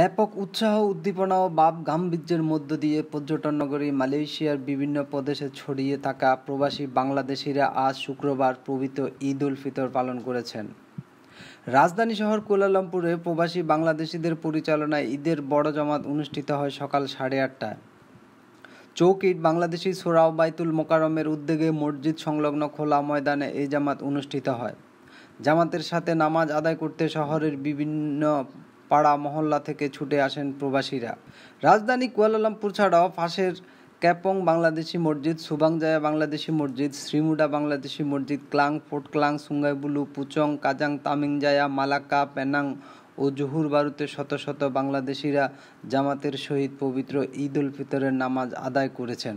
ব্যাপক উৎসাহ উদ্দীপনা ও বাপ গাম্ভীর্যের মধ্য দিয়ে পর্যটন নগরী মালয়েশিয়ার বিভিন্ন প্রদেশে ছড়িয়ে থাকা প্রবাসী বাংলাদেশিরা আজ শুক্রবার পবিত্র ঈদ উল ফিতর পালন করেছেন রাজধানী শহর কুয়ালালামপুরে প্রবাসী বাংলাদেশিদের পরিচালনায় ঈদের বড় জামাত অনুষ্ঠিত হয় সকাল সাড়ে আটটায় চৌকিট বাংলাদেশি সোরাও বাইতুল মোকারমের উদ্যোগে মসজিদ সংলগ্ন খোলা ময়দানে এই জামাত অনুষ্ঠিত হয় জামাতের সাথে নামাজ আদায় করতে শহরের বিভিন্ন পাড়া মহল্লা থেকে ছুটে আসেন প্রবাসীরা রাজধানী কুয়ালালামপুর ছাড়াও পাশের ক্যাপং বাংলাদেশি মসজিদ সুবাংজায়া বাংলাদেশি মসজিদ শ্রীমুডা বাংলাদেশি মসজিদ Klang Port Klang Sungai Buloh Puchong Kajang Taming Jaya Malacca Penang ও জহুর বারুতে শত শত বাংলাদেশিরা জামাতের সহিত পবিত্র ঈদ উল ফিতরের নামাজ আদায় করেছেন